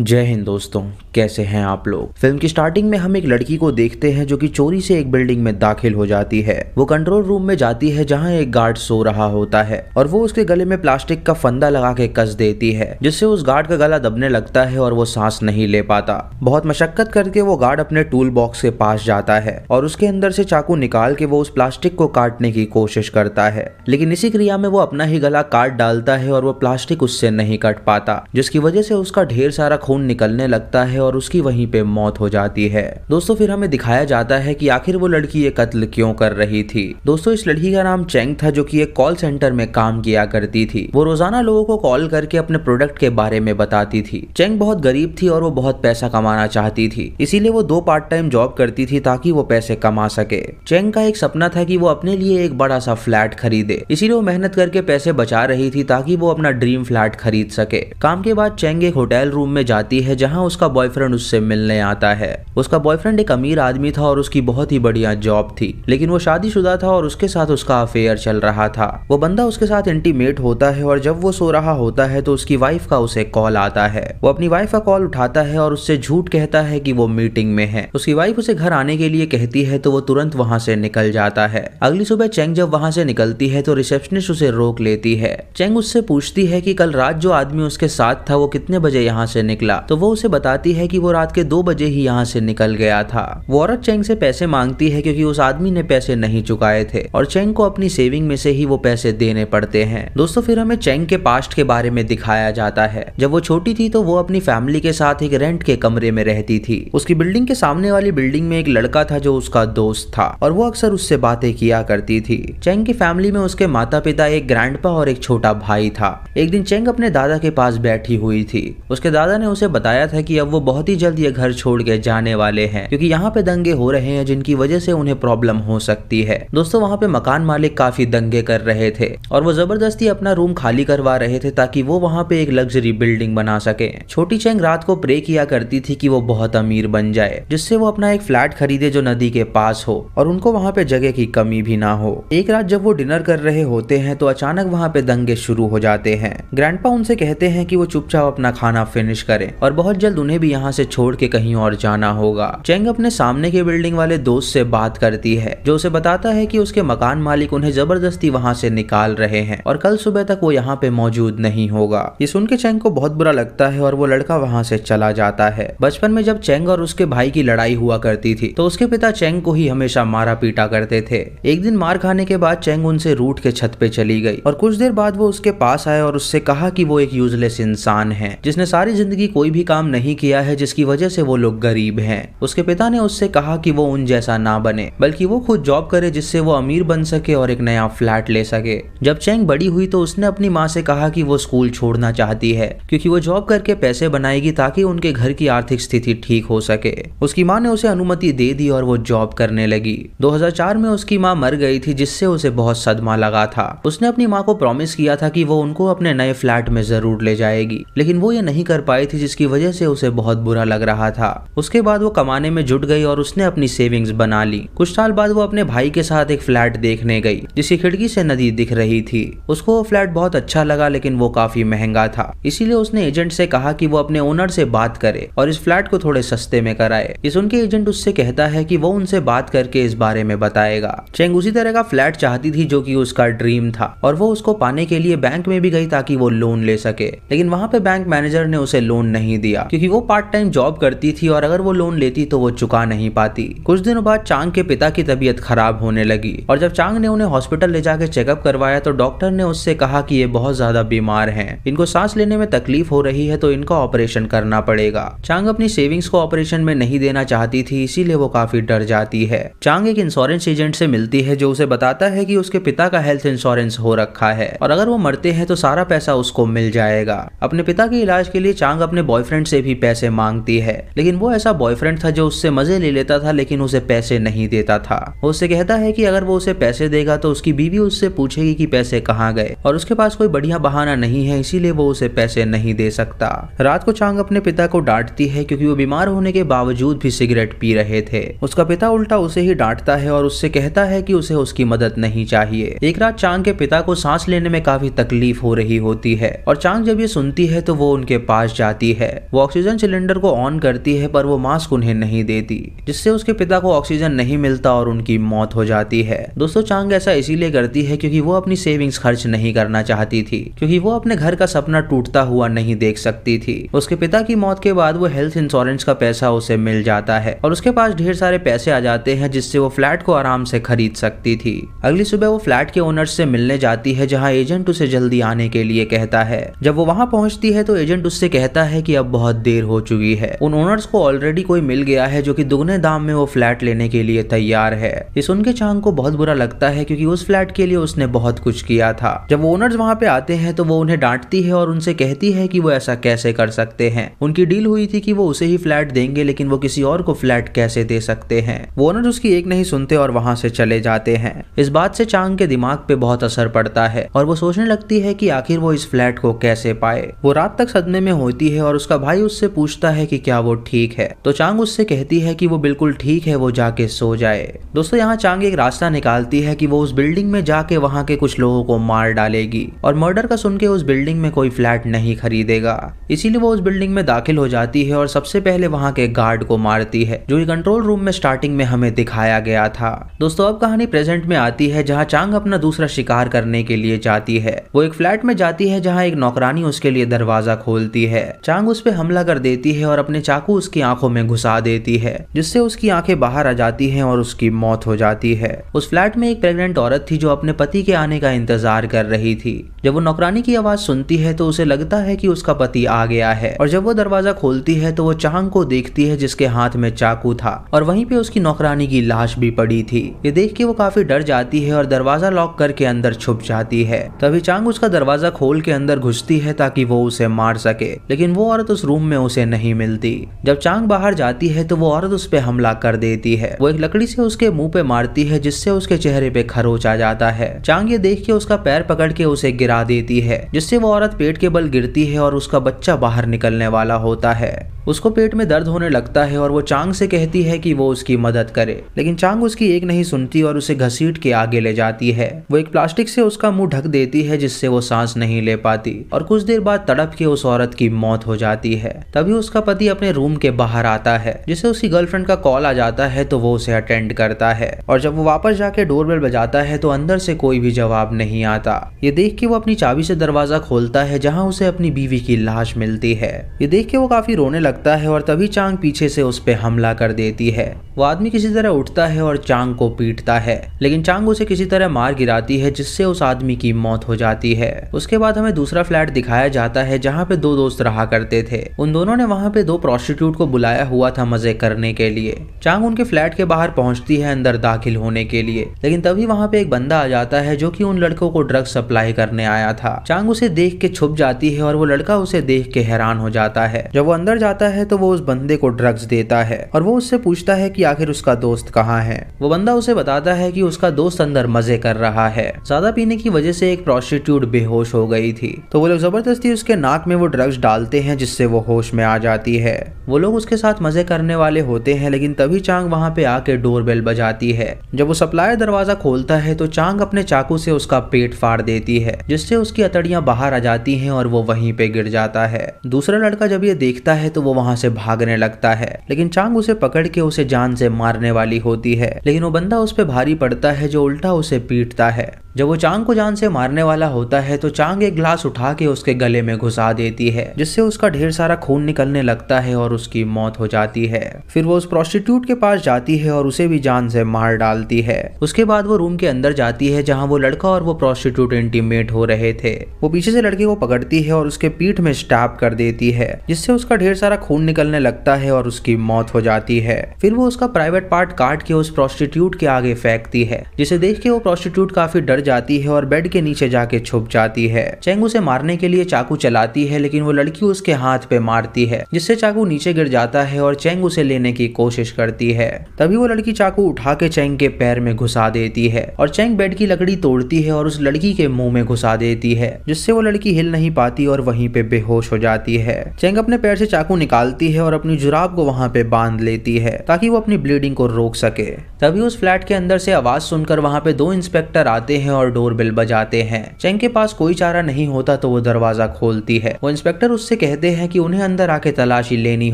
जय हिंद दोस्तों कैसे हैं आप लोग फिल्म की स्टार्टिंग में हम एक लड़की को देखते हैं जो कि चोरी से एक बिल्डिंग में दाखिल हो जाती है वो कंट्रोल रूम में जाती है जहां एक गार्ड सो रहा होता है और वो उसके गले में प्लास्टिक का फंदा लगा के कस देती है जिससे उस गार्ड का गला दबने लगता है और वो सांस नहीं ले पाता बहुत मशक्कत करके वो गार्ड अपने टूल बॉक्स के पास जाता है और उसके अंदर से चाकू निकाल के वो उस प्लास्टिक को काटने की कोशिश करता है लेकिन इसी क्रिया में वो अपना ही गला काट डालता है और वो प्लास्टिक उससे नहीं कट पाता जिसकी वजह से उसका ढेर सारा खून निकलने लगता है और उसकी वहीं पे मौत हो जाती है दोस्तों फिर हमें दिखाया जाता है कि आखिर वो लड़की ये कत्ल क्यों कर रही थी दोस्तों इस लड़की का नाम चेंग था जो कि एक कॉल सेंटर में काम किया करती थी वो रोजाना लोगों को कॉल करके अपने प्रोडक्ट के बारे में बताती थी चेंग बहुत गरीब थी और वो बहुत पैसा कमाना चाहती थी इसीलिए वो दो पार्ट टाइम जॉब करती थी ताकि वो पैसे कमा सके चेंग का एक सपना था की वो अपने लिए एक बड़ा सा फ्लैट खरीदे इसीलिए वो मेहनत करके पैसे बचा रही थी ताकि वो अपना ड्रीम फ्लैट खरीद सके काम के बाद चेंग एक होटल रूम में जाती है जहाँ उसका बॉयफ्रेंड उससे मिलने आता है उसका बॉयफ्रेंड एक अमीर आदमी था और उसकी बहुत ही बढ़िया जॉब थी लेकिन वो शादीशुदा था और उसके साथ उसका अफेयर चल रहा था वो बंदा उसके साथ इंटीमेट होता है और जब वो सो रहा होता है तो उसकी वाइफ का उसे कॉल आता है वो अपनी वाइफ का कॉल उठाता है और उससे झूठ कहता है कि वो मीटिंग में है उसकी वाइफ उसे घर आने के लिए कहती है तो वो तुरंत वहाँ से निकल जाता है अगली सुबह चेंग जब वहाँ से निकलती है तो रिसेप्शनिस्ट उसे रोक लेती है चेंग उससे पूछती है कि कल रात जो आदमी उसके साथ था वो कितने बजे यहाँ से निकल निकला तो वो उसे बताती है कि वो रात के दो बजे ही यहाँ से निकल गया था वो औरत चेंग से पैसे मांगती है क्योंकि उस आदमी ने पैसे नहीं चुकाए थे और चेंग को अपनी सेविंग में से ही वो पैसे देने पड़ते हैं दोस्तों फिर हमें चेंग के पास्ट के बारे में दिखाया जाता है जब वो छोटी थी तो वो अपनी फैमिली के साथ एक रेंट के कमरे में रहती थी उसकी बिल्डिंग के सामने वाली बिल्डिंग में एक लड़का था जो उसका दोस्त था और वो अक्सर उससे बातें किया करती थी चेंग की फैमिली में उसके माता पिता एक ग्रैंड और एक छोटा भाई था एक दिन चेंग अपने दादा के पास बैठी हुई थी उसके दादा ने उसे बताया था कि अब वो बहुत ही जल्द ये घर छोड़ के जाने वाले हैं क्योंकि यहाँ पे दंगे हो रहे हैं जिनकी वजह से उन्हें प्रॉब्लम हो सकती है दोस्तों वहाँ पे मकान मालिक काफी दंगे कर रहे थे और वो जबरदस्ती अपना रूम खाली करवा रहे थे ताकि वो वहाँ पे एक लग्जरी बिल्डिंग बना सके छोटी चैंग रात को प्रे किया करती थी कि वो बहुत अमीर बन जाए जिससे वो अपना एक फ्लैट खरीदे जो नदी के पास हो और उनको वहाँ पे जगह की कमी भी ना हो एक रात जब वो डिनर कर रहे होते हैं तो अचानक वहाँ पे दंगे शुरू हो जाते हैं ग्रैंडपा उनसे कहते हैं कि वो चुपचाप अपना खाना फिनिश करे करें और बहुत जल्द उन्हें भी यहाँ से छोड़ के कहीं और जाना होगा चेंग अपने सामने के बिल्डिंग वाले दोस्त से बात करती है जो उसे बताता है कि उसके मकान मालिक उन्हें जबरदस्ती वहाँ से निकाल रहे हैं और कल सुबह तक वो यहाँ पे मौजूद नहीं होगा ये सुन के चेंग को बहुत बुरा लगता है और वो लड़का वहाँ से चला जाता है बचपन में जब चेंग और उसके भाई की लड़ाई हुआ करती थी तो उसके पिता चेंग को ही हमेशा मारा पीटा करते थे एक दिन मार खाने के बाद चेंग उनसे रूट के छत पे चली गई और कुछ देर बाद वो उसके पास आए और उससे कहा कि वो एक यूजलेस इंसान है जिसने सारी जिंदगी कोई भी काम नहीं किया है जिसकी वजह से वो लोग गरीब हैं उसके पिता ने उससे कहा कि वो उन जैसा ना बने बल्कि वो खुद जॉब करे जिससे वो अमीर बन सके और एक नया फ्लैट ले सके जब चैंग बड़ी हुई तो उसने अपनी माँ से कहा कि वो स्कूल छोड़ना चाहती है क्योंकि वो जॉब करके पैसे बनाएगी ताकि उनके घर की आर्थिक स्थिति ठीक हो सके उसकी माँ ने उसे अनुमति दे दी और वो जॉब करने लगी दो में उसकी माँ मर गई थी जिससे उसे बहुत सदमा लगा था उसने अपनी माँ को प्रॉमिस किया था कि वो उनको अपने नए फ्लैट में जरूर ले जाएगी लेकिन वो ये नहीं कर पाई थी जिसकी वजह से उसे बहुत बुरा लग रहा था उसके बाद वो कमाने में जुट गई और उसने अपनी सेविंग्स बना ली कुछ साल बाद वो अपने भाई के साथ एक फ्लैट देखने गई जिसकी खिड़की से नदी दिख रही थी उसको वो फ्लैट बहुत अच्छा लगा लेकिन वो काफी महंगा था इसीलिए उसने एजेंट से कहा कि वो अपने ओनर से बात करे और इस फ्लैट को थोड़े सस्ते में कराए इस उनके एजेंट उससे कहता है कि वो उनसे बात करके इस बारे में बताएगा चेंग उसी तरह का फ्लैट चाहती थी जो कि उसका ड्रीम था और वो उसको पाने के लिए बैंक में भी गई ताकि वो लोन ले सके लेकिन वहाँ पे बैंक मैनेजर ने उसे लोन लोन नहीं दिया क्योंकि वो पार्ट टाइम जॉब करती थी और अगर वो लोन लेती तो वो चुका नहीं पाती कुछ दिनों बाद चांग के पिता की तबीयत खराब होने लगी और जब चांग ने उन्हें हॉस्पिटल ले जाकर चेकअप करवाया तो डॉक्टर ने उससे कहा कि ये बहुत ज्यादा बीमार हैं इनको सांस लेने में तकलीफ हो रही है तो इनका ऑपरेशन करना पड़ेगा चांग अपनी सेविंग्स को ऑपरेशन में नहीं देना चाहती थी इसीलिए वो काफी डर जाती है चांग एक इंश्योरेंस एजेंट से मिलती है जो उसे बताता है की उसके पिता का हेल्थ इंश्योरेंस हो रखा है और अगर वो मरते हैं तो सारा पैसा उसको मिल जाएगा अपने पिता के इलाज के लिए चांग अपने अपने बॉयफ्रेंड से भी पैसे मांगती है लेकिन वो ऐसा बॉयफ्रेंड था जो उससे मजे ले लेता था लेकिन उसे पैसे नहीं देता था वो उससे कहता है कि अगर वो उसे पैसे देगा तो उसकी बीवी उससे पूछेगी कि पैसे कहाँ गए और उसके पास कोई बढ़िया बहाना नहीं है इसीलिए वो उसे पैसे नहीं दे सकता रात को चांग अपने पिता को डांटती है क्योंकि वो बीमार होने के बावजूद भी सिगरेट पी रहे थे उसका पिता उल्टा उसे ही डांटता है और उससे कहता है कि उसे उसकी मदद नहीं चाहिए एक रात चांग के पिता को सांस लेने में काफी तकलीफ हो रही होती है और चांग जब ये सुनती है तो वो उनके पास जाती आती है वो ऑक्सीजन सिलेंडर को ऑन करती है पर वो मास्क उन्हें नहीं देती जिससे उसके पिता को ऑक्सीजन नहीं मिलता और उनकी मौत हो जाती है दोस्तों चांग ऐसा इसीलिए करती है क्योंकि वो अपनी सेविंग्स खर्च नहीं करना चाहती थी क्योंकि वो अपने घर का सपना टूटता हुआ नहीं देख सकती थी उसके पिता की मौत के बाद वो हेल्थ इंश्योरेंस का पैसा उसे मिल जाता है और उसके पास ढेर सारे पैसे आ जाते हैं जिससे वो फ्लैट को आराम से खरीद सकती थी अगली सुबह वो फ्लैट के ओनर से मिलने जाती है जहाँ एजेंट उसे जल्दी आने के लिए कहता है जब वो वहाँ पहुँचती है तो एजेंट उससे कहता है है कि अब बहुत देर हो चुकी है उन ओनर्स को ऑलरेडी कोई मिल गया है जो कि दुगने दाम में वो फ्लैट लेने के लिए तैयार है ये सुन के चांग को बहुत बुरा लगता है क्योंकि उस फ्लैट के लिए उसने बहुत कुछ किया था जब ओनर्स वहाँ पे आते हैं तो वो उन्हें डांटती है और उनसे कहती है की वो ऐसा कैसे कर सकते हैं उनकी डील हुई थी की वो उसे ही फ्लैट देंगे लेकिन वो किसी और को फ्लैट कैसे दे सकते हैं वो ओनर उसकी एक नहीं सुनते और वहाँ से चले जाते हैं इस बात से चांग के दिमाग पे बहुत असर पड़ता है और वो सोचने लगती है की आखिर वो इस फ्लैट को कैसे पाए वो रात तक सदमे में होती है और उसका भाई उससे पूछता है कि क्या वो ठीक है तो चांग उससे कहती है कि वो बिल्कुल ठीक है वो जाके सो जाए दोस्तों यहाँ चांग एक रास्ता निकालती है कि वो उस बिल्डिंग में जाके वहाँ के कुछ लोगों को मार डालेगी और मर्डर का सुन के उस बिल्डिंग में कोई फ्लैट नहीं खरीदेगा इसीलिए वो उस बिल्डिंग में दाखिल हो जाती है और सबसे पहले वहाँ के गार्ड को मारती है जो कंट्रोल रूम में स्टार्टिंग में हमें दिखाया गया था दोस्तों अब कहानी प्रेजेंट में आती है जहाँ चांग अपना दूसरा शिकार करने के लिए जाती है वो एक फ्लैट में जाती है जहाँ एक नौकरानी उसके लिए दरवाजा खोलती है चांग उस पर हमला कर देती है और अपने चाकू उसकी आंखों में घुसा देती है जिससे उसकी आंखें बाहर आ जाती हैं और उसकी मौत हो जाती है उस फ्लैट में एक प्रेग्नेंट औरत थी जो अपने पति के आने का इंतजार कर रही थी जब वो नौकरानी की आवाज सुनती है तो उसे लगता है कि उसका पति आ गया है और जब वो दरवाजा खोलती है तो वो चांग को देखती है जिसके हाथ में चाकू था और वहीं पे उसकी नौकरानी की लाश भी पड़ी थी ये देख के वो काफी डर जाती है और दरवाजा लॉक करके अंदर छुप जाती है तभी चांग उसका दरवाजा खोल के अंदर घुसती है ताकि वो उसे मार सके लेकिन वो औरत उस रूम में उसे नहीं मिलती जब चांग बाहर जाती है तो वो औरत उस पर हमला कर देती है वो एक लकड़ी से उसके मुंह पे मारती है जिससे उसके चेहरे पे खरोच आ जाता है चांग ये देख के उसका पैर पकड़ के उसे गिरा देती है जिससे वो औरत पेट के बल गिरती है और उसका बच्चा बाहर निकलने वाला होता है उसको पेट में दर्द होने लगता है और वो चांग से कहती है कि वो उसकी मदद करे लेकिन चांग उसकी एक नहीं सुनती और उसे घसीट के आगे ले जाती है वो एक प्लास्टिक से उसका मुंह ढक देती है जिससे वो सांस नहीं ले पाती और कुछ देर बाद तड़प के उस औरत की मौत हो जाती है तभी उसका पति अपने रूम के बाहर आता है जिसे उसकी गर्लफ्रेंड का कॉल आ जाता है तो वो उसे अटेंड करता है और जब वो वापस जाके बेल बजाता है तो अंदर से कोई भी जवाब नहीं आता ये देख के वो अपनी चाबी से दरवाजा खोलता है जहाँ उसे अपनी बीवी की लाश मिलती है ये देख के वो काफी रोने लगता लगता है और तभी चांग पीछे से उस पर हमला कर देती है वो आदमी किसी तरह उठता है और चांग को पीटता है लेकिन चांग उसे किसी तरह मार गिराती है जिससे उस आदमी की मौत हो जाती है उसके बाद हमें दूसरा फ्लैट दिखाया जाता है जहाँ पे दो दोस्त रहा करते थे उन दोनों ने वहाँ पे दो प्रोस्टिट्यूट को बुलाया हुआ था मजे करने के लिए चांग उनके फ्लैट के बाहर पहुंचती है अंदर दाखिल होने के लिए लेकिन तभी वहाँ पे एक बंदा आ जाता है जो की उन लड़कों को ड्रग्स सप्लाई करने आया था चांग उसे देख के छुप जाती है और वो लड़का उसे देख के हैरान हो जाता है जब वो अंदर जाता जाता है तो वो उस बंदे को ड्रग्स देता है और वो उससे पूछता है कि आखिर उसका दोस्त कहाँ है वो बंदा उसे बताता है कि उसका दोस्त अंदर मजे कर रहा है ज्यादा पीने की वजह से एक प्रोस्टिट्यूट बेहोश हो गई थी तो वो लोग जबरदस्ती उसके नाक में वो ड्रग्स डालते हैं जिससे वो होश में आ जाती है वो लोग उसके साथ मजे करने वाले होते हैं लेकिन तभी चांग वहाँ पे आके डोरबेल बजाती है जब वो सप्लायर दरवाजा खोलता है तो चांग अपने चाकू से उसका पेट फाड़ देती है जिससे उसकी अतड़ियां बाहर आ जाती हैं और वो वहीं पे गिर जाता है दूसरा लड़का जब ये देखता है तो वो वहां से भागने लगता है लेकिन चांग उसे पकड़ के उसे जान से मारने वाली होती है लेकिन वो बंदा उस पर भारी पड़ता है जो उल्टा उसे पीटता है जब वो चांग को जान से मारने वाला होता है तो चांग एक ग्लास उठा के उसके गले में घुसा देती है जिससे उसका ढेर सारा खून निकलने लगता है और उसकी मौत हो जाती है फिर वो उस प्रोस्टिट्यूट के पास जाती है और उसे भी जान से मार डालती है उसके बाद वो रूम के अंदर जाती है जहाँ वो लड़का और वो प्रोस्टिट्यूट इंटीमेट हो रहे थे वो पीछे से लड़के को पकड़ती है और उसके पीठ में स्टैप कर देती है जिससे उसका ढेर सारा खून निकलने लगता है और उसकी मौत हो जाती है फिर वो उसका प्राइवेट पार्ट काट के उस प्रोस्टिट्यूट के आगे फेंकती है जिसे देख के वो प्रोस्टिट्यूट काफी डर जाती है और बेड के नीचे जाके छुप जाती है चेंग उसे मारने के लिए चाकू चलाती है लेकिन वो लड़की उसके हाथ पे मारती है जिससे चाकू नीचे गिर जाता है और चेंग उसे लेने की कोशिश करती है तभी वो लड़की चाकू उठा के चेंग के पैर में घुसा देती है और चेंग बेड की लकड़ी तोड़ती है और उस लड़की के मुंह में घुसा देती है जिससे वो लड़की हिल नहीं पाती और वहीं पे बेहोश हो जाती है चेंग अपने पैर से चाकू निकालती है और अपनी जुराब को वहां पे बांध लेती है ताकि वो अपनी ब्लीडिंग को रोक सके तभी उस फ्लैट के अंदर से आवाज सुनकर वहां पे दो इंस्पेक्टर आते हैं हैं और डोर बेल बजाते हैं चेंग के पास कोई चारा नहीं होता तो वो दरवाजा खोलती है वो इंस्पेक्टर उससे कहते हैं कि उन्हें अंदर आके तलाशी लेनी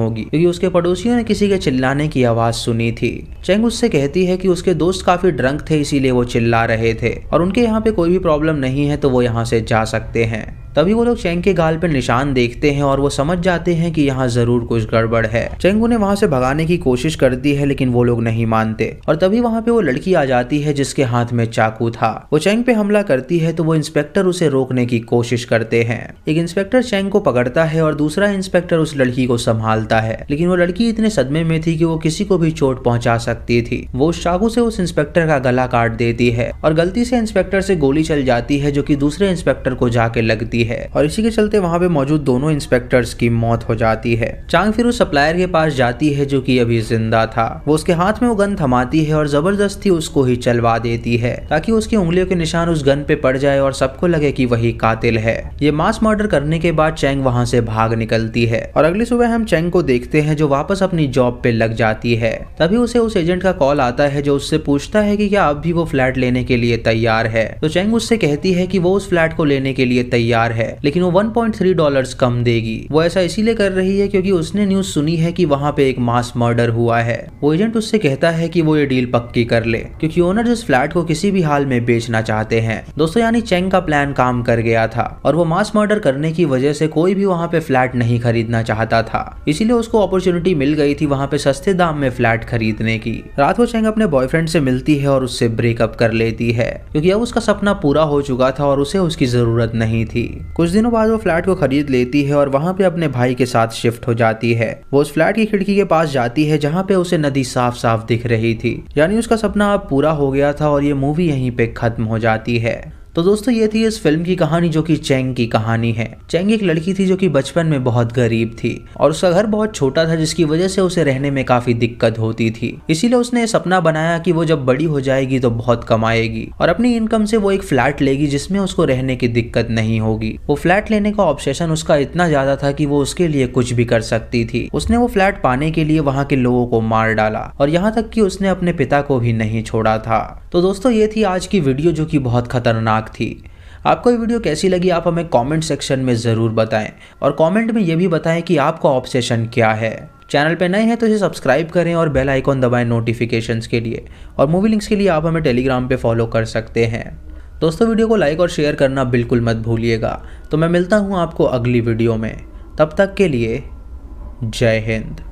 होगी क्योंकि उसके पड़ोसियों ने किसी के चिल्लाने की आवाज सुनी थी चेंग उससे कहती है की उसके दोस्त काफी ड्रंक थे इसीलिए वो चिल्ला रहे थे और उनके यहाँ पे कोई भी प्रॉब्लम नहीं है तो वो यहाँ से जा सकते हैं तभी वो लोग चेंग के गाल पर निशान देखते हैं और वो समझ जाते हैं कि यहाँ जरूर कुछ गड़बड़ है चेंग उन्हें वहाँ से भगाने की कोशिश करती है लेकिन वो लोग नहीं मानते और तभी वहाँ पे वो लड़की आ जाती है जिसके हाथ में चाकू था वो चेंग पे हमला करती है तो वो इंस्पेक्टर उसे रोकने की कोशिश करते हैं एक इंस्पेक्टर चेंग को पकड़ता है और दूसरा इंस्पेक्टर उस लड़की को संभालता है लेकिन वो लड़की इतने सदमे में थी कि वो किसी को भी चोट पहुंचा सकती थी वो चाकू से उस इंस्पेक्टर का गला काट देती है और गलती से इंस्पेक्टर से गोली चल जाती है जो कि दूसरे इंस्पेक्टर को जाके लगती है है और इसी के चलते वहाँ पे मौजूद दोनों इंस्पेक्टर्स की मौत हो जाती है चांग फिर उस सप्लायर के पास जाती है जो की अभी जिंदा था वो उसके हाथ में वो गन थमाती है और जबरदस्ती उसको ही चलवा देती है ताकि उसकी उंगलियों के निशान उस गन पे पड़ जाए और सबको लगे की वही कातिल है ये मास मर्डर करने के बाद चैंग वहाँ से भाग निकलती है और अगली सुबह हम चैंग को देखते हैं जो वापस अपनी जॉब पे लग जाती है तभी उसे उस एजेंट का कॉल आता है जो उससे पूछता है की क्या अब भी वो फ्लैट लेने के लिए तैयार है तो चैंग उससे कहती है कि वो उस फ्लैट को लेने के लिए तैयार है लेकिन वो 1.3 डॉलर्स कम देगी वो ऐसा इसीलिए कर रही है क्योंकि उसने न्यूज सुनी है कि वहाँ पे एक मास मर्डर हुआ है वो एजेंट उससे कहता है कि वो ये डील पक्की कर ले क्योंकि ओनर इस फ्लैट को किसी भी हाल में बेचना चाहते हैं दोस्तों यानी चेंग का प्लान काम कर गया था और वो मास मर्डर करने की वजह से कोई भी वहाँ पे फ्लैट नहीं खरीदना चाहता था इसीलिए उसको अपॉर्चुनिटी मिल गई थी वहाँ पे सस्ते दाम में फ्लैट खरीदने की रात को चेंग अपने बॉयफ्रेंड से मिलती है और उससे ब्रेकअप कर लेती है क्योंकि अब उसका सपना पूरा हो चुका था और उसे उसकी जरूरत नहीं थी कुछ दिनों बाद वो फ्लैट को खरीद लेती है और वहाँ पे अपने भाई के साथ शिफ्ट हो जाती है वो उस फ्लैट की खिड़की के पास जाती है जहाँ पे उसे नदी साफ साफ दिख रही थी यानी उसका सपना अब पूरा हो गया था और ये मूवी यहीं पे खत्म हो जाती है तो दोस्तों ये थी इस फिल्म की कहानी जो कि चेंग की कहानी है चेंग एक लड़की थी जो कि बचपन में बहुत गरीब थी और उसका घर बहुत छोटा था जिसकी वजह से उसे रहने में काफी दिक्कत होती थी इसीलिए उसने सपना बनाया कि वो जब बड़ी हो जाएगी तो बहुत कमाएगी और अपनी इनकम से वो एक फ्लैट लेगी जिसमें उसको रहने की दिक्कत नहीं होगी वो फ्लैट लेने का ऑप्शेशन उसका इतना ज्यादा था कि वो उसके लिए कुछ भी कर सकती थी उसने वो फ्लैट पाने के लिए वहाँ के लोगों को मार डाला और यहाँ तक कि उसने अपने पिता को भी नहीं छोड़ा था तो दोस्तों ये थी आज की वीडियो जो कि बहुत खतरनाक खतरनाक थी आपको ये वीडियो कैसी लगी आप हमें कमेंट सेक्शन में ज़रूर बताएं और कमेंट में ये भी बताएं कि आपका ऑब्सेशन क्या है चैनल पर नए हैं तो इसे सब्सक्राइब करें और बेल आइकॉन दबाएं नोटिफिकेशंस के लिए और मूवी लिंक्स के लिए आप हमें टेलीग्राम पे फॉलो कर सकते हैं दोस्तों वीडियो को लाइक और शेयर करना बिल्कुल मत भूलिएगा तो मैं मिलता हूँ आपको अगली वीडियो में तब तक के लिए जय हिंद